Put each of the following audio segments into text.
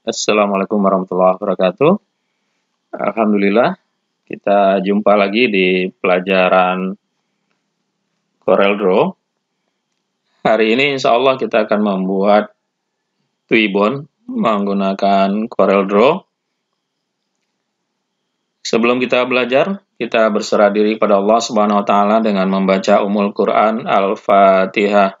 Assalamualaikum warahmatullahi wabarakatuh. Alhamdulillah, kita jumpa lagi di pelajaran Corel Draw. Hari ini insya Allah kita akan membuat twibbon menggunakan Corel Draw. Sebelum kita belajar, kita berserah diri pada Allah Subhanahu wa taala dengan membaca Umul Quran Al-Fatihah.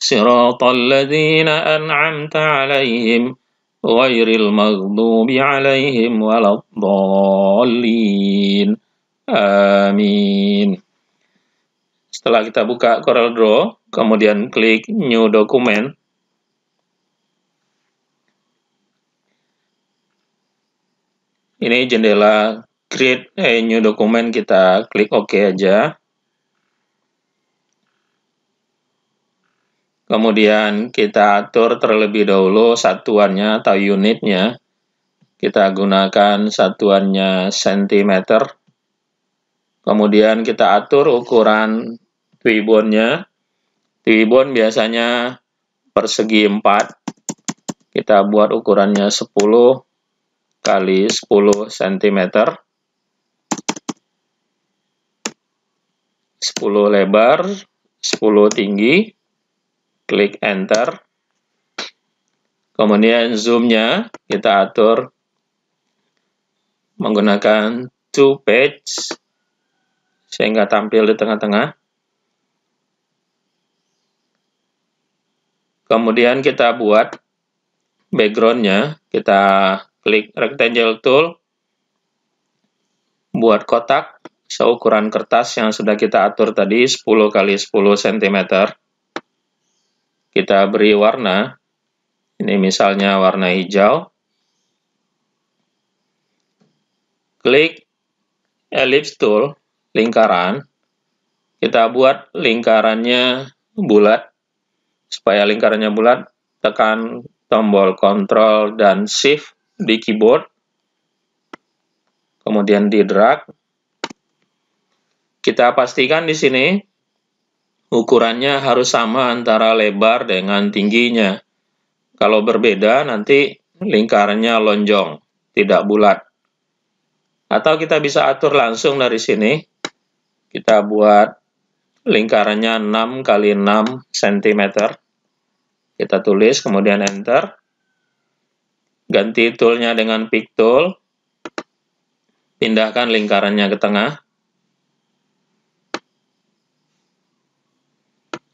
صراط الذين أنعمت عليهم غير المغضوب عليهم ولا الضالين Amin. Setelah kita buka Corel Draw, kemudian klik New Document. Ini jendela Create a New Document, kita klik OK aja. Kemudian kita atur terlebih dahulu satuannya atau unitnya. Kita gunakan satuannya sentimeter. Kemudian kita atur ukuran tribunnya. Tribun biasanya persegi 4. Kita buat ukurannya 10 kali 10 cm. 10 lebar, 10 tinggi klik enter. Kemudian zoomnya kita atur menggunakan two page sehingga tampil di tengah-tengah. Kemudian kita buat backgroundnya, kita klik rectangle tool, buat kotak seukuran kertas yang sudah kita atur tadi 10 kali 10 cm kita beri warna. Ini misalnya warna hijau. Klik ellipse tool, lingkaran. Kita buat lingkarannya bulat. Supaya lingkarannya bulat, tekan tombol Ctrl dan Shift di keyboard. Kemudian di drag. Kita pastikan di sini ukurannya harus sama antara lebar dengan tingginya. Kalau berbeda, nanti lingkarannya lonjong, tidak bulat. Atau kita bisa atur langsung dari sini. Kita buat lingkarannya 6 x 6 cm. Kita tulis, kemudian enter. Ganti toolnya dengan pick tool. Pindahkan lingkarannya ke tengah.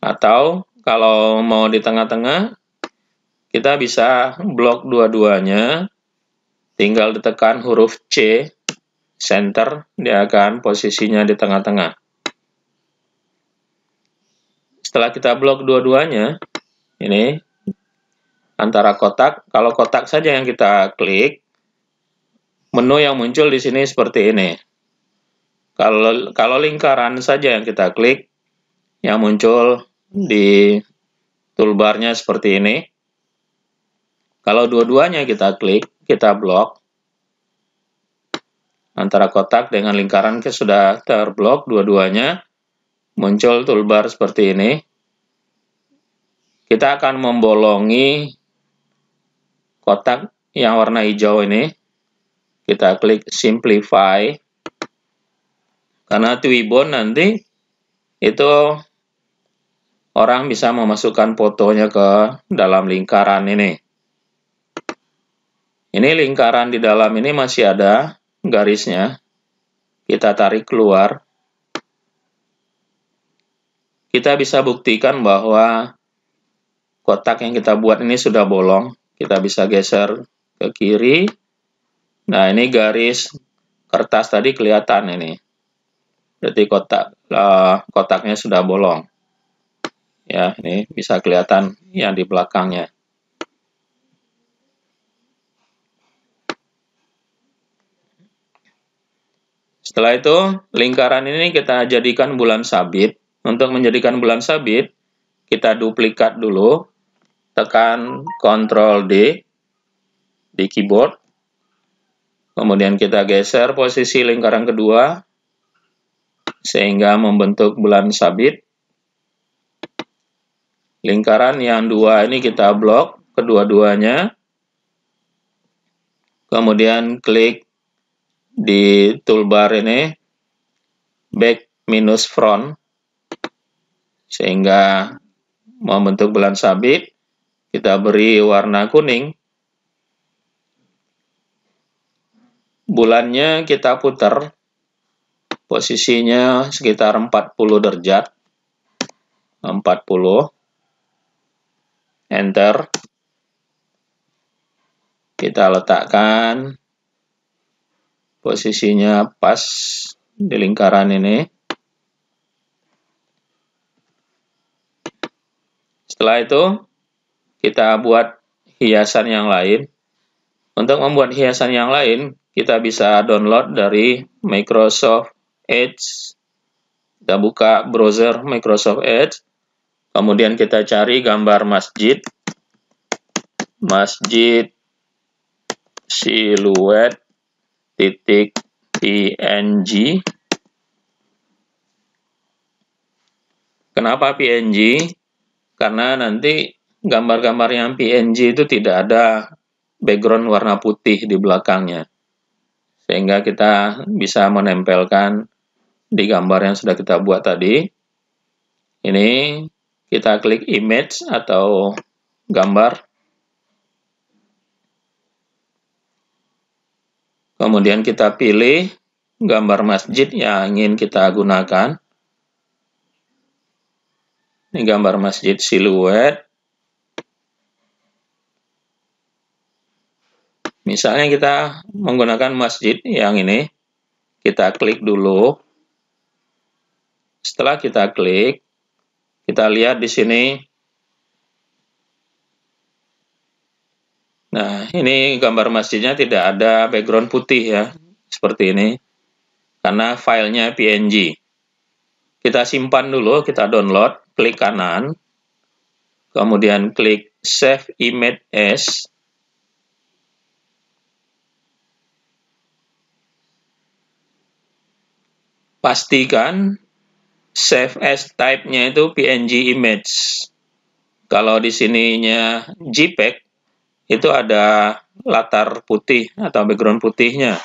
Atau kalau mau di tengah-tengah, kita bisa blok dua-duanya, tinggal ditekan huruf C, center, dia akan posisinya di tengah-tengah. Setelah kita blok dua-duanya, ini antara kotak, kalau kotak saja yang kita klik, menu yang muncul di sini seperti ini. Kalau kalau lingkaran saja yang kita klik, yang muncul di toolbarnya seperti ini. Kalau dua-duanya kita klik, kita blok. Antara kotak dengan lingkaran kita sudah terblok dua-duanya. Muncul toolbar seperti ini. Kita akan membolongi kotak yang warna hijau ini. Kita klik simplify. Karena Twibbon nanti itu orang bisa memasukkan fotonya ke dalam lingkaran ini. Ini lingkaran di dalam ini masih ada garisnya. Kita tarik keluar. Kita bisa buktikan bahwa kotak yang kita buat ini sudah bolong. Kita bisa geser ke kiri. Nah, ini garis kertas tadi kelihatan ini. Berarti kotak uh, kotaknya sudah bolong. Ya, ini bisa kelihatan yang di belakangnya. Setelah itu, lingkaran ini kita jadikan bulan sabit. Untuk menjadikan bulan sabit, kita duplikat dulu, tekan Ctrl D di keyboard, Kemudian kita geser posisi lingkaran kedua sehingga membentuk bulan sabit. Lingkaran yang dua ini kita blok kedua-duanya. Kemudian klik di toolbar ini back minus front sehingga membentuk bulan sabit. Kita beri warna kuning. Bulannya kita putar posisinya sekitar 40 derajat. 40 enter kita letakkan posisinya pas di lingkaran ini setelah itu kita buat hiasan yang lain untuk membuat hiasan yang lain kita bisa download dari Microsoft Edge kita buka browser Microsoft Edge Kemudian kita cari gambar masjid. Masjid siluet titik png. Kenapa png? Karena nanti gambar-gambar yang png itu tidak ada background warna putih di belakangnya. Sehingga kita bisa menempelkan di gambar yang sudah kita buat tadi. Ini kita klik image atau gambar. Kemudian kita pilih gambar masjid yang ingin kita gunakan. Ini gambar masjid siluet. Misalnya kita menggunakan masjid yang ini, kita klik dulu. Setelah kita klik, kita lihat di sini. Nah, ini gambar masjidnya tidak ada background putih ya, seperti ini. Karena filenya PNG. Kita simpan dulu, kita download, klik kanan, kemudian klik Save Image As. Pastikan save as type-nya itu PNG image. Kalau di sininya JPEG, itu ada latar putih atau background putihnya.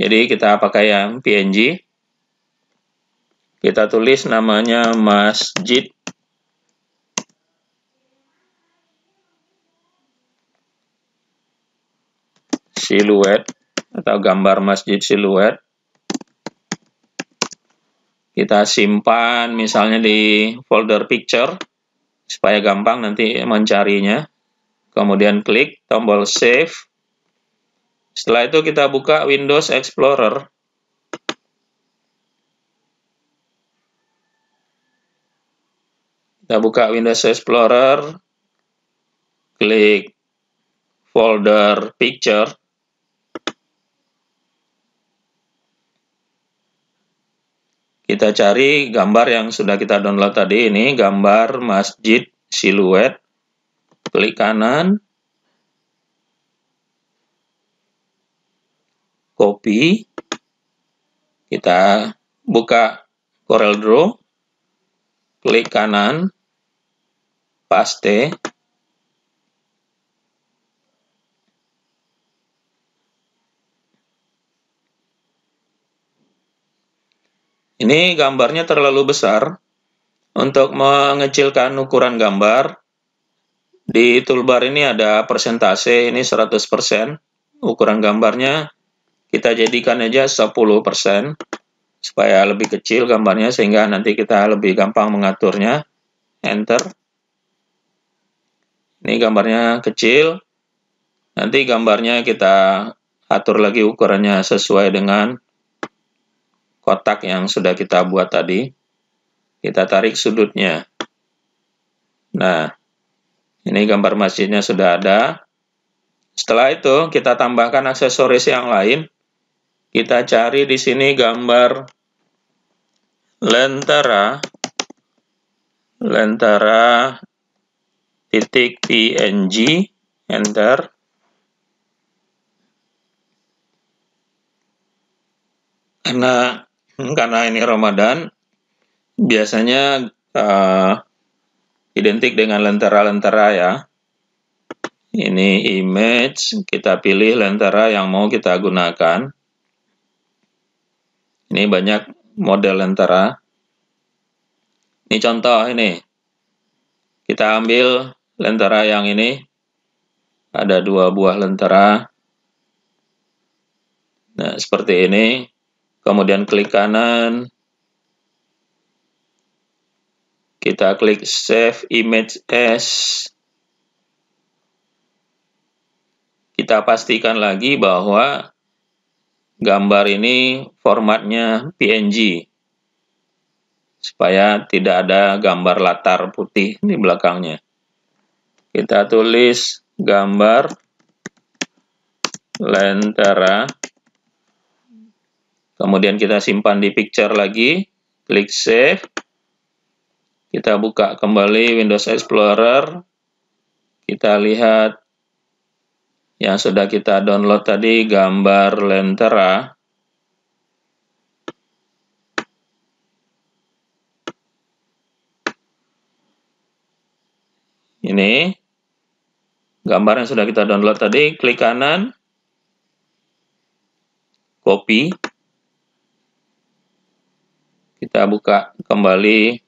Jadi kita pakai yang PNG. Kita tulis namanya masjid. Siluet atau gambar masjid siluet kita simpan misalnya di folder picture supaya gampang nanti mencarinya. Kemudian klik tombol save. Setelah itu kita buka Windows Explorer. Kita buka Windows Explorer, klik folder picture. Kita cari gambar yang sudah kita download tadi ini, gambar masjid siluet. Klik kanan. Copy. Kita buka Corel Draw. Klik kanan. Paste. Ini gambarnya terlalu besar. Untuk mengecilkan ukuran gambar, di toolbar ini ada persentase, ini 100%. Ukuran gambarnya kita jadikan aja 10%, supaya lebih kecil gambarnya, sehingga nanti kita lebih gampang mengaturnya. Enter. Ini gambarnya kecil. Nanti gambarnya kita atur lagi ukurannya sesuai dengan kotak yang sudah kita buat tadi. Kita tarik sudutnya. Nah, ini gambar masjidnya sudah ada. Setelah itu, kita tambahkan aksesoris yang lain. Kita cari di sini gambar lentera lentera titik png enter Nah Hmm, karena ini Ramadan, biasanya uh, identik dengan lentera-lentera ya. Ini image, kita pilih lentera yang mau kita gunakan. Ini banyak model lentera. Ini contoh ini. Kita ambil lentera yang ini. Ada dua buah lentera. Nah, seperti ini. Kemudian klik kanan. Kita klik Save Image As. Kita pastikan lagi bahwa gambar ini formatnya PNG. Supaya tidak ada gambar latar putih di belakangnya. Kita tulis gambar Lentera Kemudian kita simpan di picture lagi, klik save. Kita buka kembali Windows Explorer. Kita lihat yang sudah kita download tadi gambar lentera. Ini gambar yang sudah kita download tadi, klik kanan, copy. Kita buka kembali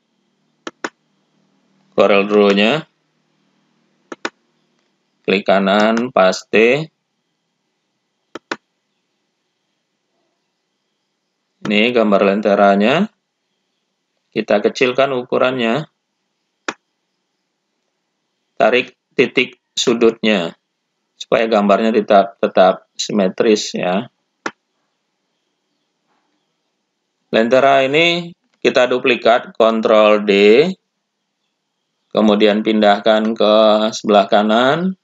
Corel Draw-nya. Klik kanan, paste. Ini gambar lenteranya. Kita kecilkan ukurannya. Tarik titik sudutnya supaya gambarnya tetap tetap simetris ya. Lentera ini kita duplikat, Ctrl D, kemudian pindahkan ke sebelah kanan.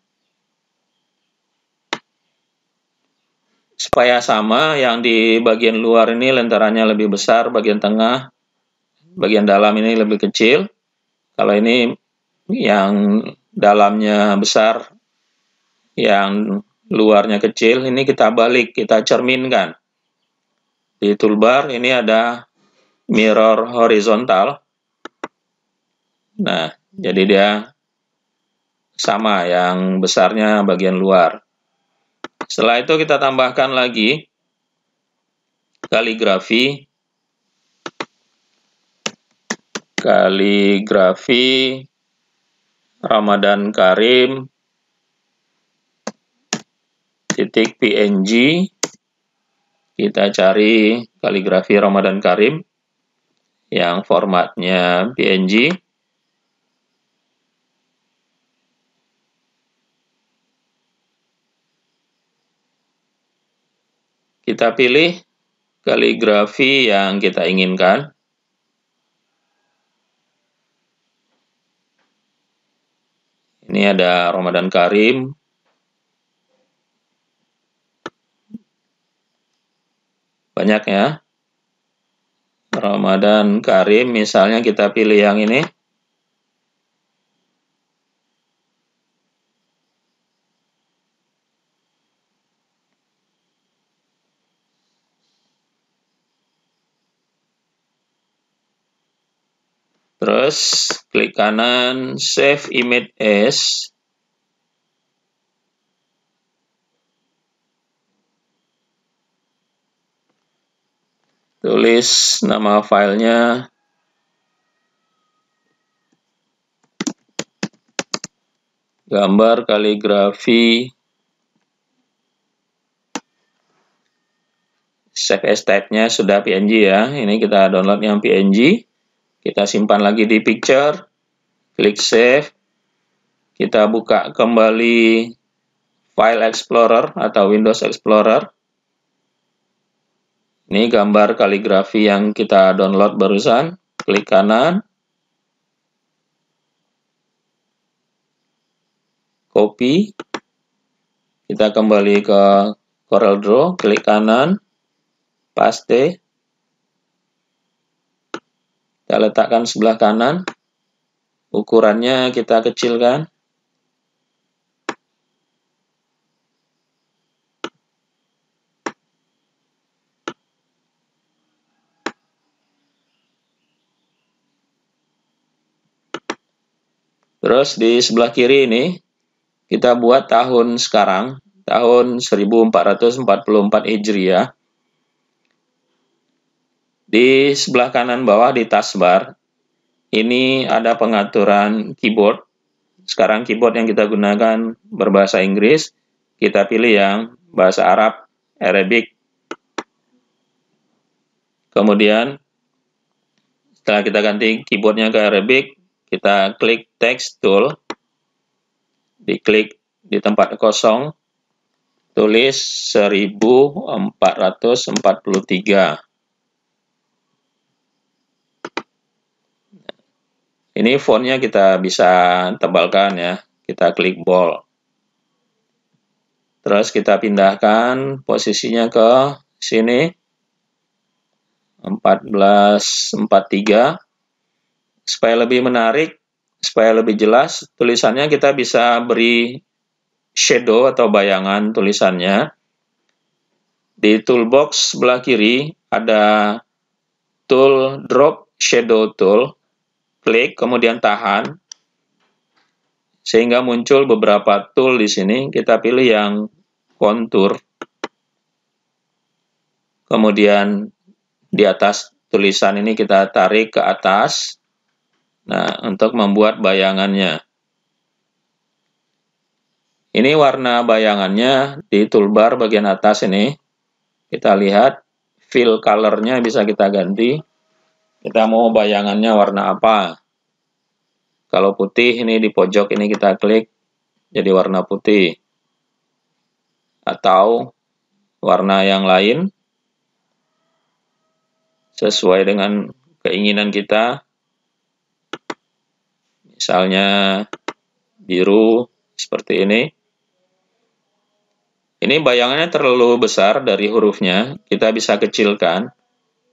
Supaya sama, yang di bagian luar ini lenteranya lebih besar, bagian tengah, bagian dalam ini lebih kecil. Kalau ini yang dalamnya besar, yang luarnya kecil, ini kita balik, kita cerminkan. Di toolbar ini ada mirror horizontal. Nah, jadi dia sama yang besarnya bagian luar. Setelah itu kita tambahkan lagi kaligrafi. Kaligrafi Ramadan Karim titik PNG kita cari kaligrafi Ramadan Karim yang formatnya PNG. Kita pilih kaligrafi yang kita inginkan. Ini ada Ramadan Karim, Banyak ya. Ramadan Karim misalnya kita pilih yang ini. Terus klik kanan save image as tulis nama filenya gambar kaligrafi save as type-nya sudah PNG ya. Ini kita download yang PNG. Kita simpan lagi di picture. Klik save. Kita buka kembali file explorer atau Windows Explorer. Ini gambar kaligrafi yang kita download barusan. Klik kanan. Copy. Kita kembali ke CorelDraw, Klik kanan. Paste. Kita letakkan sebelah kanan. Ukurannya kita kecilkan. Terus di sebelah kiri ini kita buat tahun sekarang, tahun 1444 Hijriah. Di sebelah kanan bawah di taskbar ini ada pengaturan keyboard. Sekarang keyboard yang kita gunakan berbahasa Inggris, kita pilih yang bahasa Arab, Arabic. Kemudian setelah kita ganti keyboardnya ke Arabic, kita klik text tool, diklik di tempat kosong, tulis 1443. Ini fontnya kita bisa tebalkan ya, kita klik bold. Terus kita pindahkan posisinya ke sini, 1443 supaya lebih menarik, supaya lebih jelas, tulisannya kita bisa beri shadow atau bayangan tulisannya. Di toolbox sebelah kiri ada tool drop shadow tool. Klik, kemudian tahan. Sehingga muncul beberapa tool di sini. Kita pilih yang kontur. Kemudian di atas tulisan ini kita tarik ke atas Nah, untuk membuat bayangannya. Ini warna bayangannya di toolbar bagian atas ini. Kita lihat fill color-nya bisa kita ganti. Kita mau bayangannya warna apa. Kalau putih ini di pojok ini kita klik jadi warna putih. Atau warna yang lain sesuai dengan keinginan kita misalnya biru seperti ini. Ini bayangannya terlalu besar dari hurufnya, kita bisa kecilkan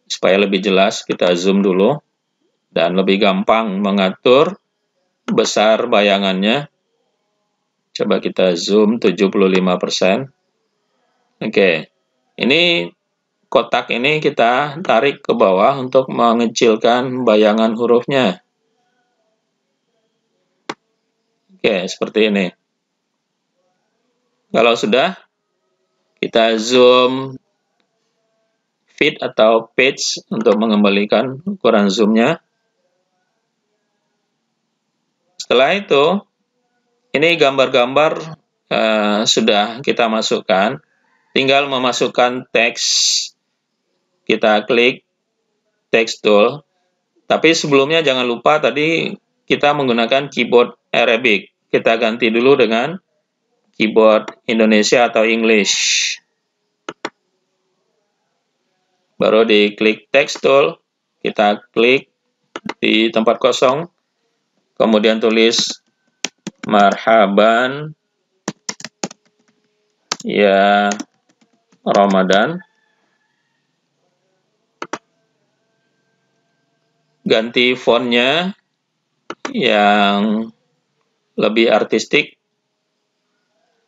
supaya lebih jelas, kita zoom dulu dan lebih gampang mengatur besar bayangannya. Coba kita zoom 75%. Oke. Ini kotak ini kita tarik ke bawah untuk mengecilkan bayangan hurufnya. Oke, seperti ini. Kalau sudah, kita zoom fit atau page untuk mengembalikan ukuran zoomnya. Setelah itu, ini gambar-gambar uh, sudah kita masukkan. Tinggal memasukkan teks, kita klik text tool. Tapi sebelumnya jangan lupa tadi kita menggunakan keyboard Arabic. Kita ganti dulu dengan keyboard Indonesia atau English. Baru di klik text tool, kita klik di tempat kosong, kemudian tulis marhaban ya Ramadan. Ganti fontnya yang lebih artistik.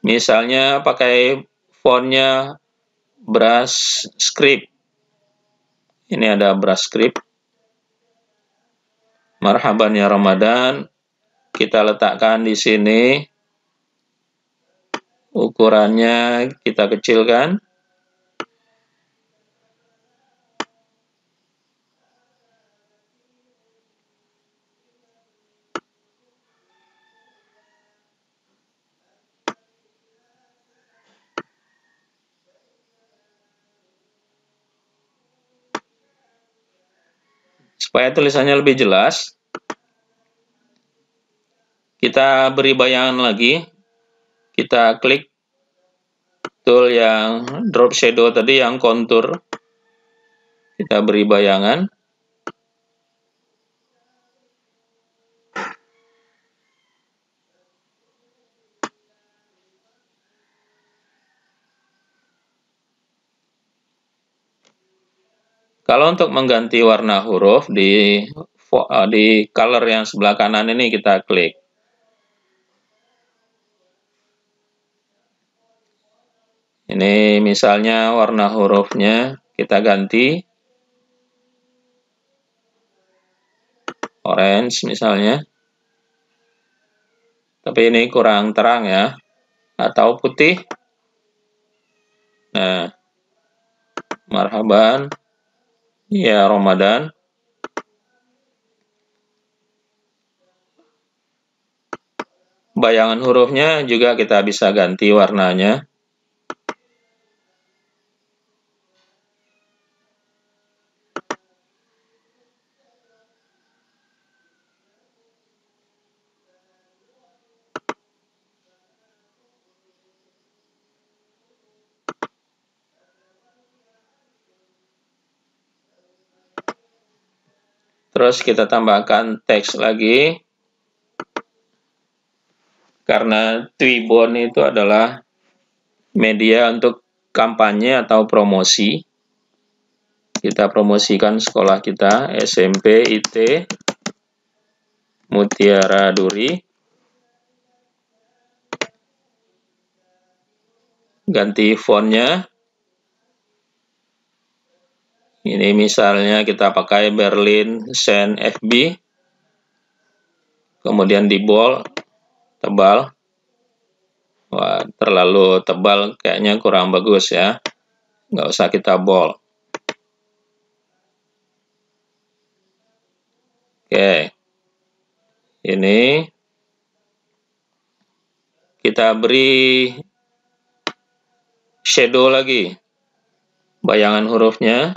Misalnya pakai fontnya brush script. Ini ada brush script. Marhaban ya Ramadan. Kita letakkan di sini. Ukurannya kita kecilkan. Supaya tulisannya lebih jelas, kita beri bayangan lagi. Kita klik tool yang drop shadow tadi yang kontur. Kita beri bayangan. Kalau untuk mengganti warna huruf di eh, di color yang sebelah kanan ini kita klik. Ini misalnya warna hurufnya kita ganti orange misalnya. Tapi ini kurang terang ya. Atau putih. Nah, marhaban. Ya Ramadan. Bayangan hurufnya juga kita bisa ganti warnanya. Terus kita tambahkan teks lagi. Karena Twibbon itu adalah media untuk kampanye atau promosi. Kita promosikan sekolah kita SMP IT Mutiara Duri. Ganti fontnya ini misalnya kita pakai Berlin Sen FB, kemudian di bol tebal. Wah, terlalu tebal kayaknya kurang bagus ya. Nggak usah kita bol. Oke, ini kita beri shadow lagi bayangan hurufnya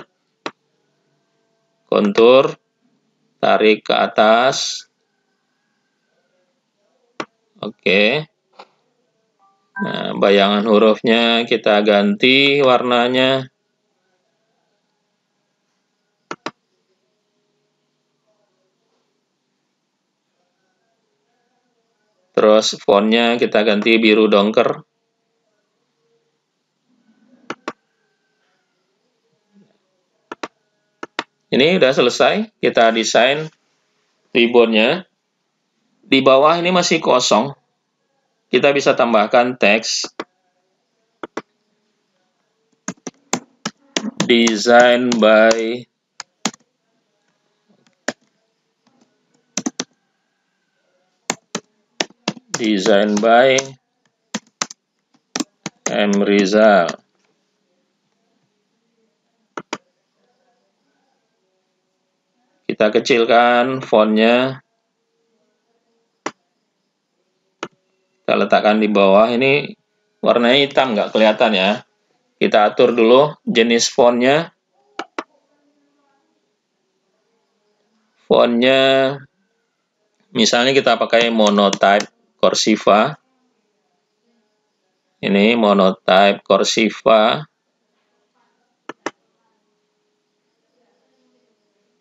kontur, tarik ke atas. Oke. Nah, bayangan hurufnya kita ganti warnanya. Terus fontnya kita ganti biru dongker. Ini udah selesai, kita desain ribbonnya. Di bawah ini masih kosong. Kita bisa tambahkan teks. Design by Design by M. Rizal. Kita kecilkan fontnya. Kita letakkan di bawah. Ini warnanya hitam, nggak kelihatan ya. Kita atur dulu jenis fontnya. Fontnya, misalnya kita pakai monotype Corsiva. Ini monotype Corsiva.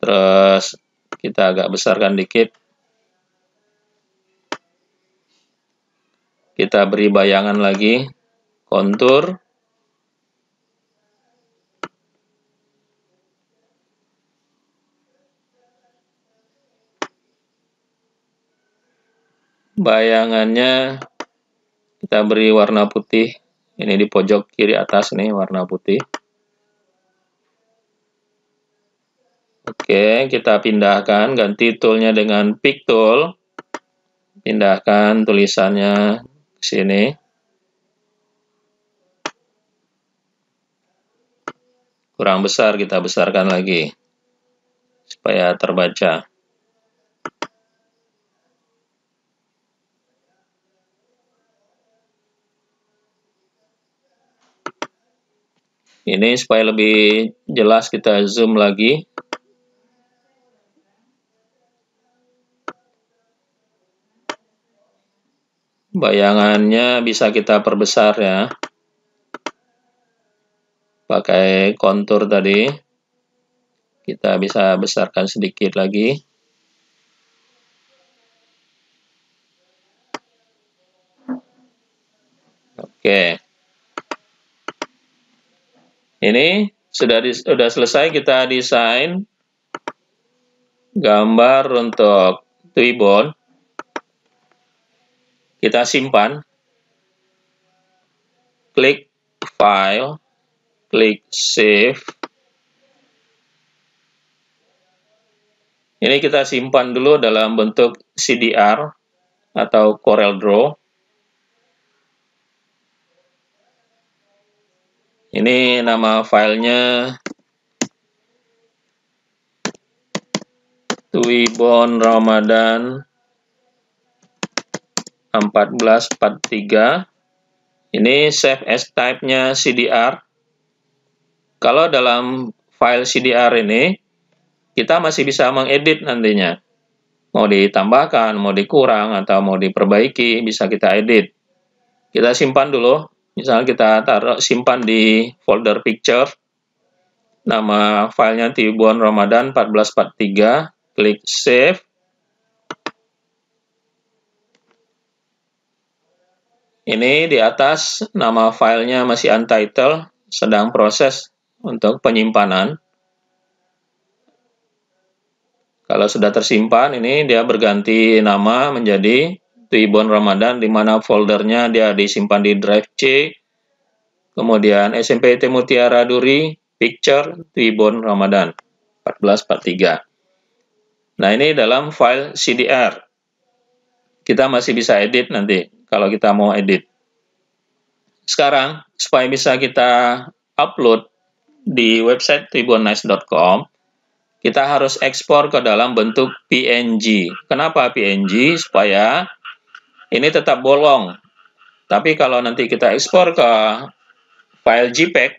Terus kita agak besarkan dikit. Kita beri bayangan lagi, kontur. Bayangannya kita beri warna putih. Ini di pojok kiri atas nih warna putih. Oke, kita pindahkan, ganti toolnya dengan pick tool. Pindahkan tulisannya ke sini. Kurang besar, kita besarkan lagi. Supaya terbaca. Ini supaya lebih jelas kita zoom lagi. bayangannya bisa kita perbesar ya pakai kontur tadi kita bisa besarkan sedikit lagi oke ini sudah di, sudah selesai kita desain gambar untuk ribbon kita simpan. Klik file, klik save. Ini kita simpan dulu dalam bentuk CDR atau Corel Draw. Ini nama filenya Tuibon Ramadan 1443. Ini save as type-nya CDR. Kalau dalam file CDR ini, kita masih bisa mengedit nantinya. Mau ditambahkan, mau dikurang, atau mau diperbaiki, bisa kita edit. Kita simpan dulu. Misalnya kita taruh simpan di folder picture. Nama filenya Tibuan Ramadan 1443. Klik save. Ini di atas nama filenya masih untitled, sedang proses untuk penyimpanan. Kalau sudah tersimpan, ini dia berganti nama menjadi Tribun Ramadan, di mana foldernya dia disimpan di drive C. Kemudian SMPT Mutiara Duri, Picture, Tribun Ramadan, 1443. Nah, ini dalam file CDR. Kita masih bisa edit nanti kalau kita mau edit. Sekarang, supaya bisa kita upload di website tribunnice.com, kita harus ekspor ke dalam bentuk PNG. Kenapa PNG? Supaya ini tetap bolong. Tapi kalau nanti kita ekspor ke file JPEG,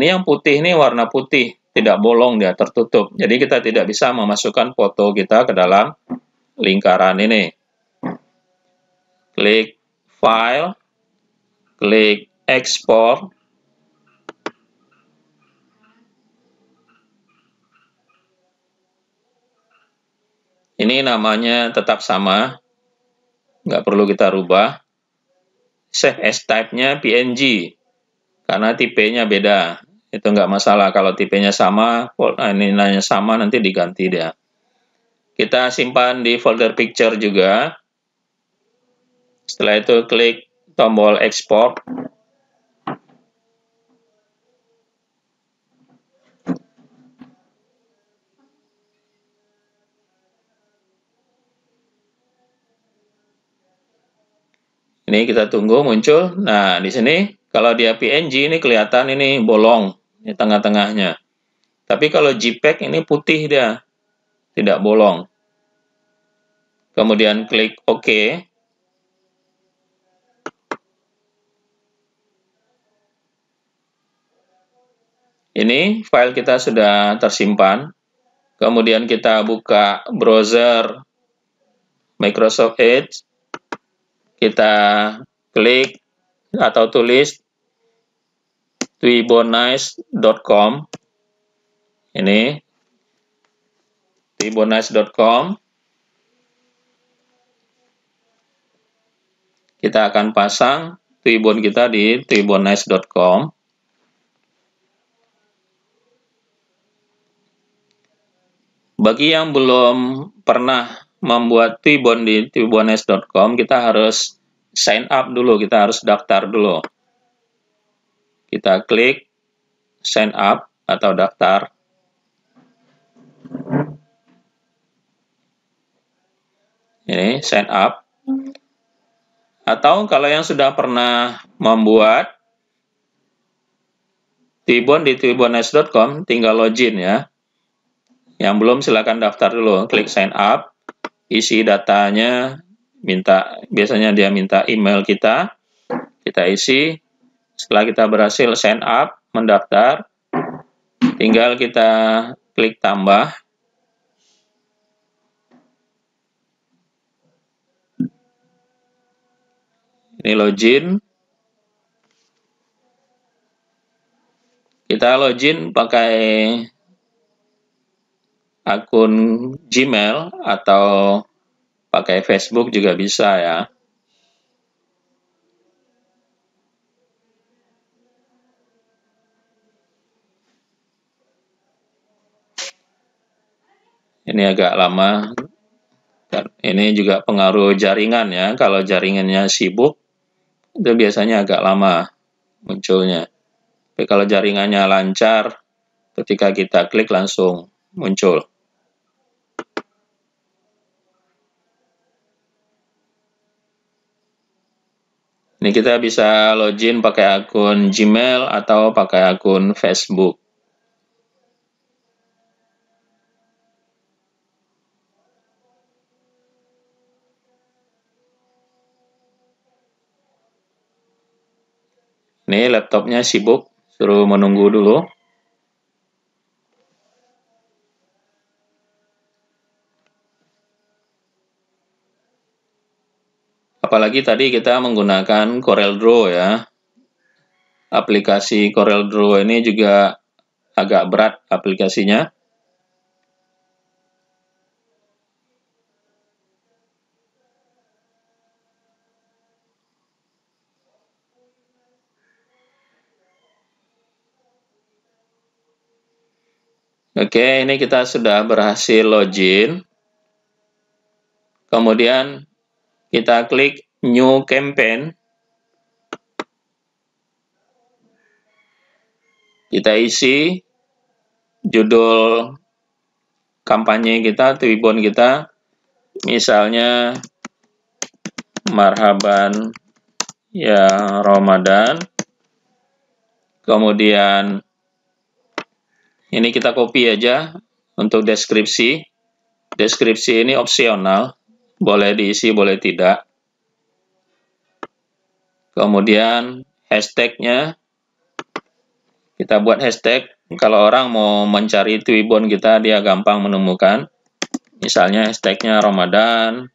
ini yang putih ini warna putih, tidak bolong dia tertutup. Jadi kita tidak bisa memasukkan foto kita ke dalam lingkaran ini klik file, klik Export. Ini namanya tetap sama, nggak perlu kita rubah. Save as type-nya PNG, karena tipenya beda. Itu nggak masalah, kalau tipenya sama, ini eh, nanya sama nanti diganti dia. Kita simpan di folder picture juga. Setelah itu klik tombol ekspor. Ini kita tunggu muncul. Nah, di sini kalau dia PNG ini kelihatan ini bolong di tengah-tengahnya. Tapi kalau JPEG ini putih dia, tidak bolong. Kemudian klik OK. Ini file kita sudah tersimpan. Kemudian kita buka browser Microsoft Edge. Kita klik atau tulis twibonice.com. Ini twibonice.com. Kita akan pasang Twibbon kita di twibbonice.com. Bagi yang belum pernah membuat Tibon di tibones.com, kita harus sign up dulu, kita harus daftar dulu. Kita klik sign up atau daftar. Ini sign up. Atau kalau yang sudah pernah membuat Tibon di tibones.com, tinggal login ya. Yang belum silakan daftar dulu, klik sign up, isi datanya, minta biasanya dia minta email kita, kita isi. Setelah kita berhasil sign up, mendaftar, tinggal kita klik tambah. Ini login. Kita login pakai akun Gmail atau pakai Facebook juga bisa ya. Ini agak lama. Ini juga pengaruh jaringan ya. Kalau jaringannya sibuk, itu biasanya agak lama munculnya. Tapi kalau jaringannya lancar, ketika kita klik langsung muncul. Ini kita bisa login pakai akun Gmail atau pakai akun Facebook. Ini laptopnya sibuk, suruh menunggu dulu. Apalagi tadi kita menggunakan Corel Draw ya. Aplikasi Corel Draw ini juga agak berat aplikasinya. Oke, ini kita sudah berhasil login. Kemudian kita klik new campaign. Kita isi judul kampanye kita, tribun kita, misalnya marhaban ya Ramadan. Kemudian ini kita copy aja untuk deskripsi. Deskripsi ini opsional boleh diisi, boleh tidak. Kemudian hashtagnya, kita buat hashtag. Kalau orang mau mencari Twibbon kita, dia gampang menemukan. Misalnya hashtagnya Ramadan,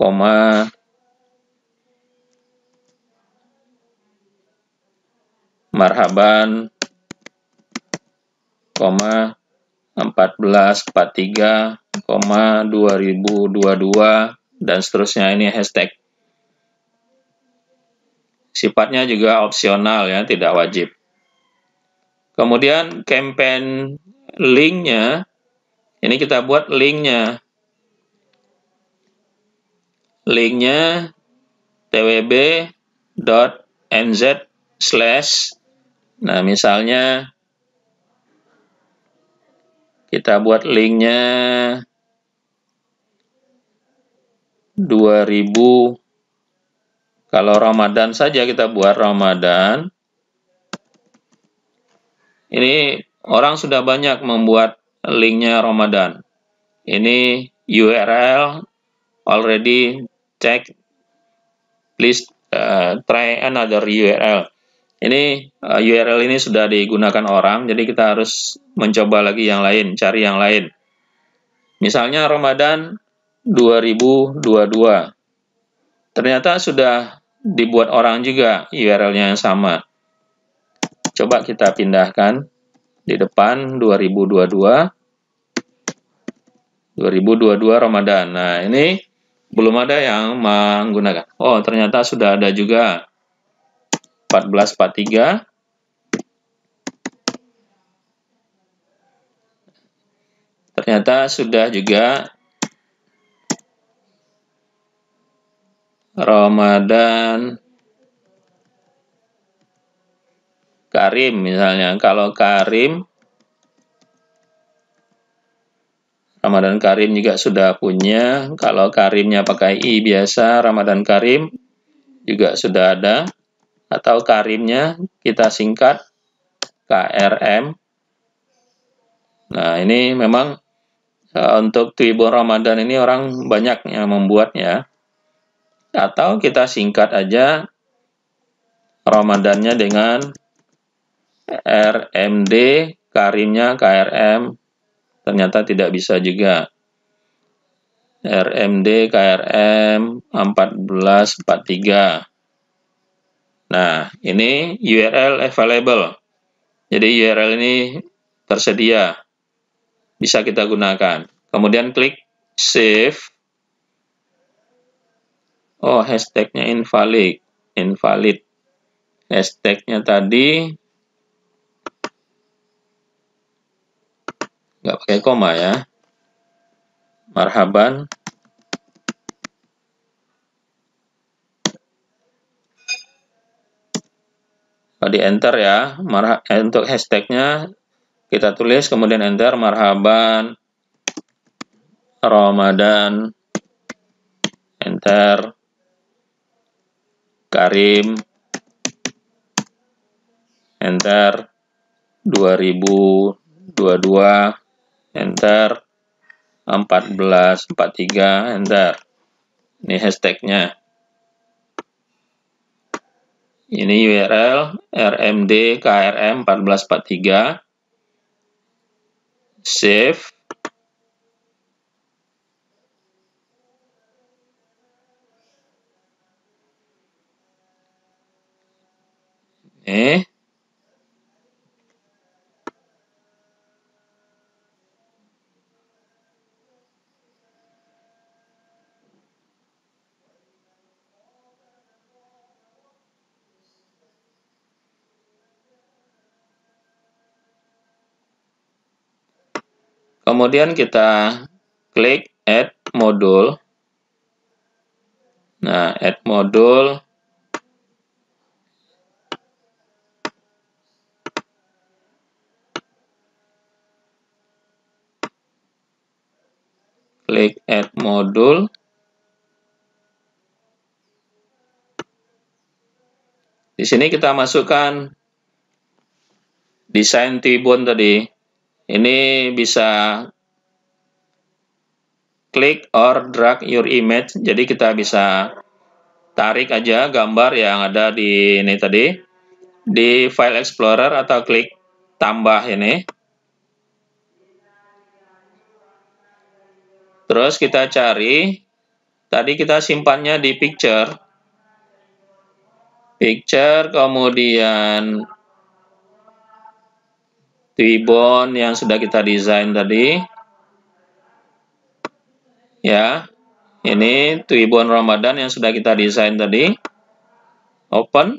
koma, marhaban, koma, 1443,2022 dan seterusnya ini hashtag. Sifatnya juga opsional ya, tidak wajib. Kemudian campaign linknya, ini kita buat linknya. Linknya twb.nz slash, nah misalnya kita buat linknya 2000 kalau Ramadan saja kita buat Ramadan. Ini orang sudah banyak membuat linknya Ramadan. Ini URL already check. Please uh, try another URL ini uh, eh, URL ini sudah digunakan orang, jadi kita harus mencoba lagi yang lain, cari yang lain. Misalnya Ramadan 2022. Ternyata sudah dibuat orang juga URL-nya yang sama. Coba kita pindahkan di depan 2022. 2022 Ramadan. Nah, ini belum ada yang menggunakan. Oh, ternyata sudah ada juga 14, 43. Ternyata sudah juga Ramadan Karim misalnya. Kalau Karim Ramadan Karim juga sudah punya. Kalau Karimnya pakai I biasa, Ramadan Karim juga sudah ada atau karimnya kita singkat KRM. Nah, ini memang eh, untuk Tribun Ramadan ini orang banyak yang membuatnya. Atau kita singkat aja Ramadannya dengan RMD, karimnya KRM, ternyata tidak bisa juga. RMD KRM 1443. Nah, ini URL available. Jadi URL ini tersedia. Bisa kita gunakan. Kemudian klik save. Oh, hashtagnya invalid. Invalid. Hashtagnya tadi nggak pakai koma ya. Marhaban di enter ya eh, untuk hashtagnya kita tulis kemudian enter marhaban Ramadan enter Karim enter 2022 enter 1443 enter ini hashtagnya ini URL RMD KRM 1443. Save. Ini. Kemudian kita klik add module. Nah, add module. Klik add module. Di sini kita masukkan desain tibun tadi. Ini bisa klik or drag your image. Jadi kita bisa tarik aja gambar yang ada di ini tadi di file explorer atau klik tambah ini. Terus kita cari tadi kita simpannya di picture. Picture kemudian ribbon yang sudah kita desain tadi. Ya, ini ribbon Ramadan yang sudah kita desain tadi. Open.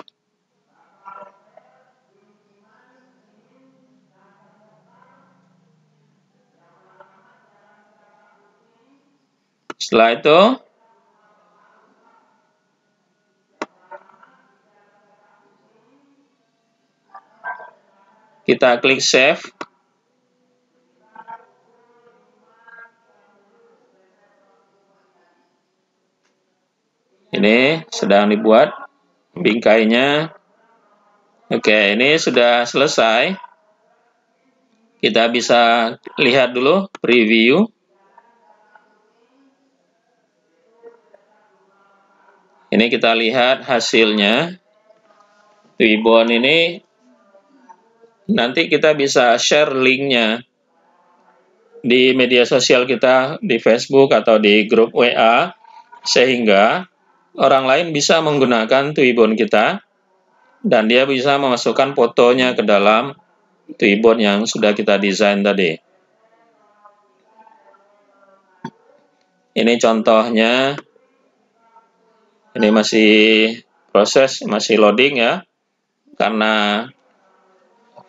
Setelah itu, Kita klik save. Ini sedang dibuat bingkainya. Oke, ini sudah selesai. Kita bisa lihat dulu preview. Ini kita lihat hasilnya. Ribbon ini nanti kita bisa share linknya di media sosial kita di Facebook atau di grup WA sehingga orang lain bisa menggunakan Twibbon kita dan dia bisa memasukkan fotonya ke dalam Twibbon yang sudah kita desain tadi. Ini contohnya, ini masih proses, masih loading ya, karena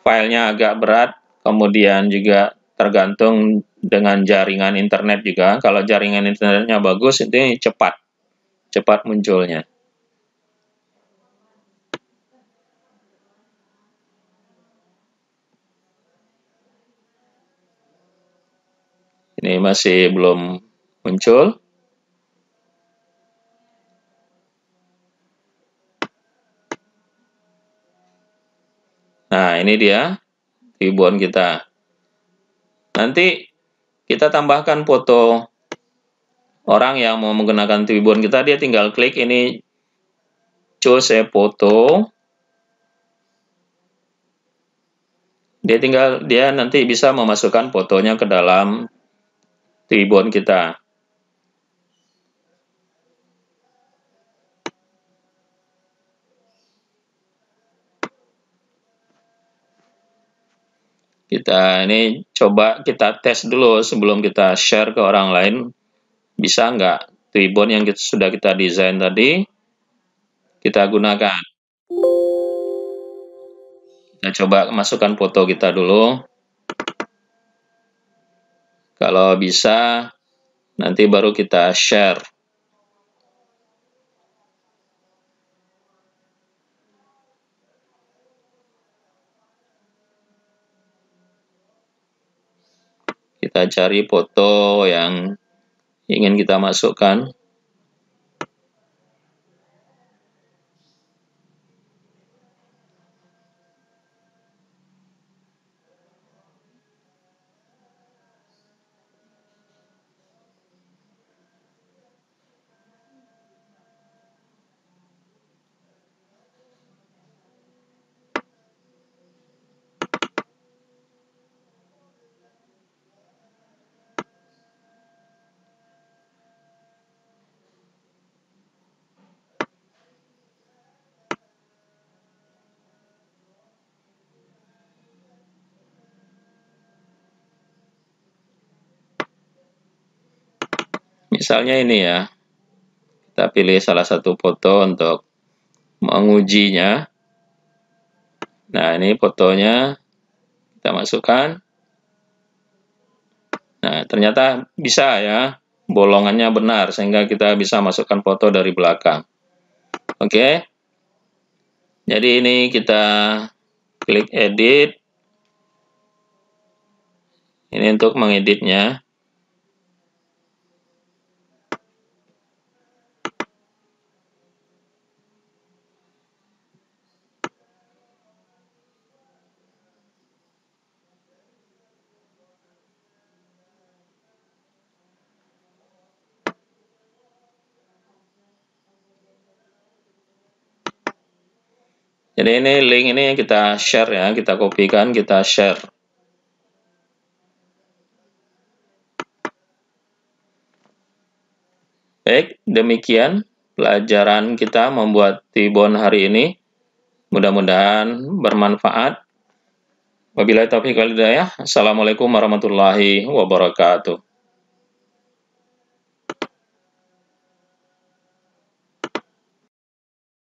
filenya agak berat, kemudian juga tergantung dengan jaringan internet juga. Kalau jaringan internetnya bagus, itu cepat, cepat munculnya. Ini masih belum muncul. Nah, ini dia ribuan kita. Nanti kita tambahkan foto orang yang mau menggunakan tribun kita, dia tinggal klik ini choose a photo. Dia tinggal dia nanti bisa memasukkan fotonya ke dalam tribun kita. Kita ini coba kita tes dulu sebelum kita share ke orang lain. Bisa nggak tribun yang kita, sudah kita desain tadi kita gunakan. Kita coba masukkan foto kita dulu. Kalau bisa, nanti baru kita share. kita cari foto yang ingin kita masukkan Misalnya ini ya, kita pilih salah satu foto untuk mengujinya. Nah, ini fotonya kita masukkan. Nah, ternyata bisa ya, bolongannya benar, sehingga kita bisa masukkan foto dari belakang. Oke, jadi ini kita klik edit. Ini untuk mengeditnya. Jadi ini link ini kita share ya, kita kopikan, kita share. Baik, demikian pelajaran kita membuat tibon hari ini. Mudah-mudahan bermanfaat. Wabillahi taufiq wal hidayah. Assalamualaikum warahmatullahi wabarakatuh.